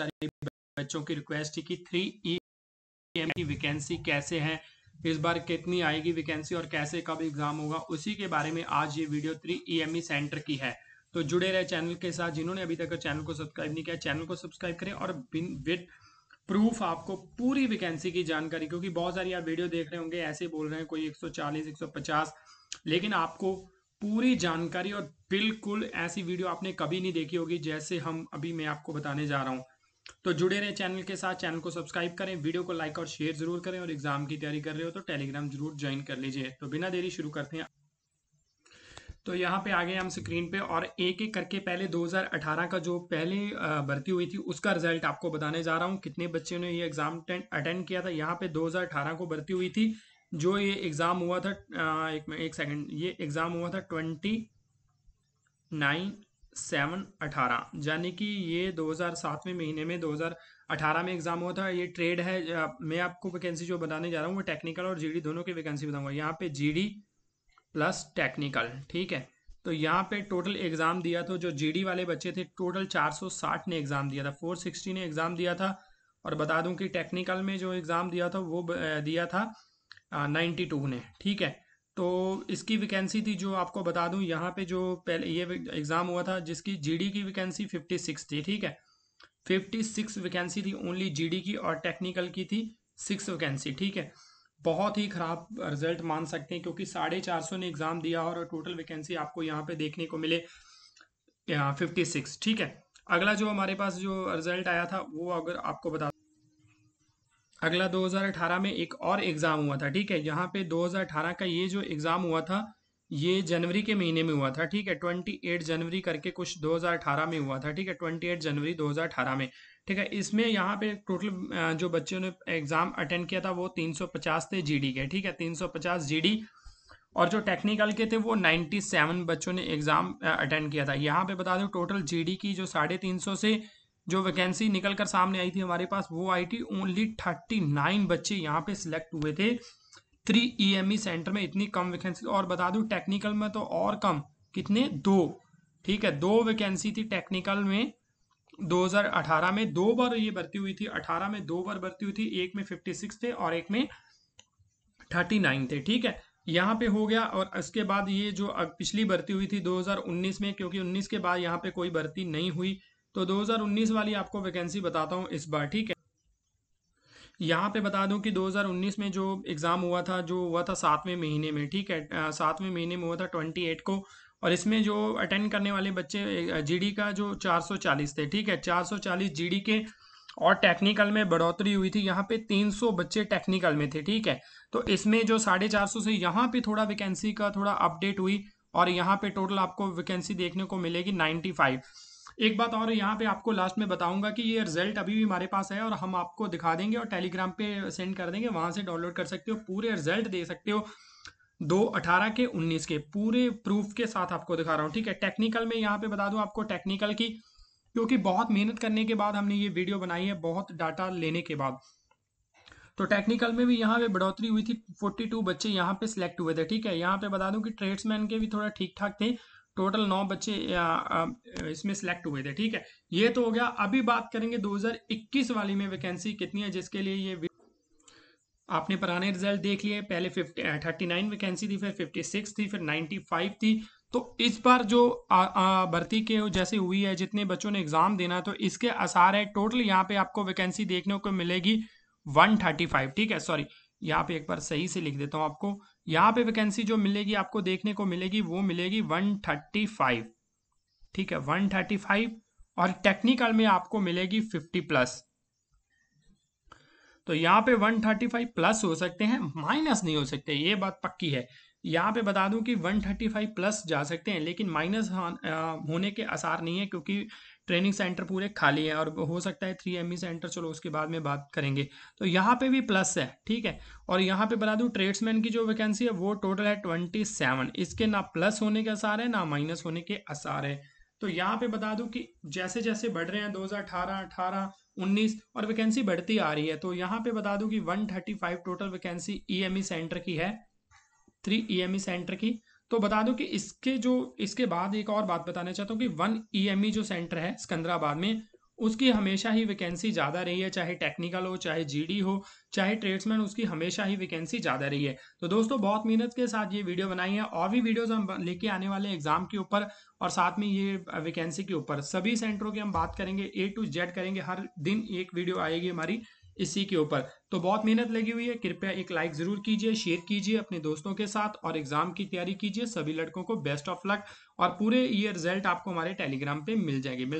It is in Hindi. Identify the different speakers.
Speaker 1: सारे बच्चों की रिक्वेस्ट थी कि थ्री ई एम की वैकेंसी कैसे है इस बार कितनी आएगी वैकेंसी और कैसे कब एग्जाम होगा उसी के बारे में आज ये वीडियो थ्री ई सेंटर की है तो जुड़े रहे चैनल के साथ जिन्होंने अभी तक चैनल को सब्सक्राइब नहीं किया चैनल को सब्सक्राइब करें और बिन विद प्रूफ आपको पूरी वैकेंसी की जानकारी क्योंकि बहुत सारी आप वीडियो देख रहे होंगे ऐसे बोल रहे हैं कोई 140 150 लेकिन आपको पूरी जानकारी और बिल्कुल ऐसी वीडियो आपने कभी नहीं देखी होगी जैसे हम अभी मैं आपको बताने जा रहा हूँ तो जुड़े रहे चैनल के साथ चैनल को सब्सक्राइब करें वीडियो को लाइक और शेयर जरूर करें और एग्जाम की तैयारी कर रहे हो तो टेलीग्राम जरूर ज्वाइन कर लीजिए तो बिना देरी शुरू करते हैं तो यहाँ पे आ गए हम स्क्रीन पे और एक एक करके पहले 2018 का जो पहले भर्ती हुई थी उसका रिजल्ट आपको बताने जा रहा हूँ कितने बच्चों ने ये एग्ज़ाम अटेंड किया था यहाँ पे 2018 को भर्ती हुई थी जो ये एग्ज़ाम हुआ था एक एक सेकंड ये एग्ज़ाम हुआ था ट्वेंटी नाइन सेवन अठारह यानी कि ये 2007 सातवें महीने में 2018 में एग्ज़ाम हुआ था ये ट्रेड है मैं आपको वैकेंसी जो बताने जा रहा हूँ वो टेक्निकल और जीडी दोनों की वैकेंसी बताऊँगा यहाँ पे जीडी प्लस टेक्निकल ठीक है तो यहाँ पे टोटल एग्ज़ाम दिया था जो जीडी वाले बच्चे थे टोटल 460 ने एग्ज़ाम दिया था 460 ने एग्ज़ाम दिया था और बता दूँ कि टेक्निकल में जो एग्ज़ाम दिया था वो दिया था नाइन्टी ने ठीक है तो इसकी वैकेंसी थी जो आपको बता दूं यहाँ पे जो पहले ये एग्ज़ाम हुआ था जिसकी जीडी की वैकेंसी 56 थी ठीक है 56 वैकेंसी थी ओनली जीडी की और टेक्निकल की थी सिक्स वैकेंसी ठीक है बहुत ही ख़राब रिजल्ट मान सकते हैं क्योंकि साढ़े चार सौ ने एग्ज़ाम दिया और टोटल वैकेंसी आपको यहाँ पे देखने को मिले फिफ्टी सिक्स ठीक है अगला जो हमारे पास जो रिजल्ट आया था वो अगर आपको बता अगला 2018 में एक और एग्ज़ाम हुआ था ठीक है यहाँ पे 2018 का ये जो एग्ज़ाम हुआ था ये जनवरी के महीने में हुआ था ठीक है 28 जनवरी करके कुछ 2018 में हुआ था ठीक है 28 जनवरी 2018 में ठीक है इसमें यहाँ पे टोटल जो बच्चों ने एग्ज़ाम अटेंड किया था वो 350 थे जीडी के ठीक है 350 जीडी और जो टेक्निकल के थे वो 97 बच्चों ने एग्ज़ाम अटेंड किया था यहाँ पे बता दो टोटल जी की जो साढ़े तीन सौ से जो वैकेंसी निकल कर सामने आई थी हमारे पास वो आई थी ओनली थर्टी नाइन बच्चे यहाँ पे सिलेक्ट हुए थे थ्री ईएमई सेंटर में इतनी कम वैकेंसी और बता दूँ टेक्निकल में तो और कम कितने दो ठीक है दो वैकेंसी थी टेक्निकल में 2018 में दो बार ये भर्ती हुई थी 18 में दो बार भर्ती हुई थी एक में 56 थे और एक में 39 थे ठीक है यहाँ पे हो गया और इसके बाद ये जो पिछली भर्ती हुई थी 2019 में क्योंकि 19 के बाद यहाँ पे कोई भर्ती नहीं हुई तो 2019 वाली आपको वैकेंसी बताता हूँ इस बार ठीक है यहाँ पे बता दूँ कि 2019 में जो एग्ज़ाम हुआ था जो हुआ था सातवें महीने में ठीक है सातवें महीने में हुआ था 28 को और इसमें जो अटेंड करने वाले बच्चे जीडी का जो 440 थे ठीक है 440 जीडी के और टेक्निकल में बढ़ोतरी हुई थी यहाँ पे 300 बच्चे टेक्निकल में थे ठीक है तो इसमें जो साढ़े चार सौ से यहाँ पे थोड़ा वैकेंसी का थोड़ा अपडेट हुई और यहाँ पे टोटल आपको वैकेंसी देखने को मिलेगी 95 एक बात और यहाँ पे आपको लास्ट में बताऊंगा कि ये रिजल्ट अभी भी हमारे पास है और हम आपको दिखा देंगे और टेलीग्राम पे सेंड कर देंगे वहां से डाउनलोड कर सकते हो पूरे रिजल्ट दे सकते हो दो अठारह के उन्नीस के पूरे प्रूफ के साथ आपको दिखा रहा हूँ ठीक है टेक्निकल में यहाँ पे बता दूँ आपको टेक्निकल की क्योंकि बहुत मेहनत करने के बाद हमने ये वीडियो बनाई है बहुत डाटा लेने के बाद तो टेक्निकल में भी यहाँ पे बढ़ोतरी हुई थी 42 बच्चे यहाँ पे सिलेक्ट हुए थे ठीक है यहाँ पे बता दूं कि ट्रेड्समैन के भी थोड़ा ठीक ठाक थे टोटल नौ बच्चे इसमें सिलेक्ट हुए थे ठीक है ये तो हो गया अभी बात करेंगे 2021 वाली में वैकेंसी कितनी है जिसके लिए ये आपने पुराने रिजल्ट देख लिए पहले फिफ्टी थर्टी नाइन वैकेंसी थी फिर फिफ्टी सिक्स थी फिर नाइन्टी फाइव थी तो इस बार जो भर्ती के जैसे हुई है जितने बच्चों ने एग्जाम देना तो इसके आसार है टोटल यहाँ पे आपको वैकेंसी देखने को मिलेगी वन थर्टी फाइव ठीक है सॉरी यहाँ पे एक बार सही से लिख देता हूँ आपको यहाँ पे वैकेंसी जो मिलेगी आपको देखने को मिलेगी वो मिलेगी 135 ठीक है 135 और टेक्निकल में आपको मिलेगी 50 प्लस तो यहाँ पे 135 प्लस हो सकते हैं माइनस नहीं हो सकते ये बात पक्की है यहाँ पे बता दूं कि 135 प्लस जा सकते हैं लेकिन माइनस हाँ, होने के आसार नहीं है क्योंकि ट्रेनिंग सेंटर पूरे खाली है और हो सकता है थ्री एम सेंटर चलो उसके बाद में बात करेंगे तो यहाँ पे भी प्लस है ठीक है और यहाँ पे बता दूं ट्रेड्समैन की जो वैकेंसी है वो टोटल है ट्वेंटी सेवन इसके ना प्लस होने के आसार है ना माइनस होने के आसार है तो यहाँ पे बता दूँ कि जैसे जैसे बढ़ रहे हैं दो हज़ार 19 और वैकेंसी बढ़ती आ रही है तो यहाँ पे बता दूं कि 135 टोटल वैकेंसी ईएमई सेंटर की है three E M E centre की तो बता दूं कि इसके जो इसके बाद एक और बात बताना चाहता हूँ कि वन ई एम ई जो सेंटर है सिकंदराबाद में उसकी हमेशा ही वैकेंसी ज़्यादा रही है चाहे टेक्निकल हो चाहे जीडी हो चाहे ट्रेड्समैन उसकी हमेशा ही वैकेंसी ज़्यादा रही है तो दोस्तों बहुत मेहनत के साथ ये वीडियो बनाई है और भी वीडियोस हम लेके आने वाले एग्जाम के ऊपर और साथ में ये वैकेंसी के ऊपर सभी सेंटरों की हम बात करेंगे ए टू जेड करेंगे हर दिन एक वीडियो आएगी हमारी इसी के ऊपर तो बहुत मेहनत लगी हुई है कृपया एक लाइक जरूर कीजिए शेयर कीजिए अपने दोस्तों के साथ और एग्जाम की तैयारी कीजिए सभी लड़कों को बेस्ट ऑफ लक और पूरे ये रिजल्ट आपको हमारे टेलीग्राम पे मिल जाएंगे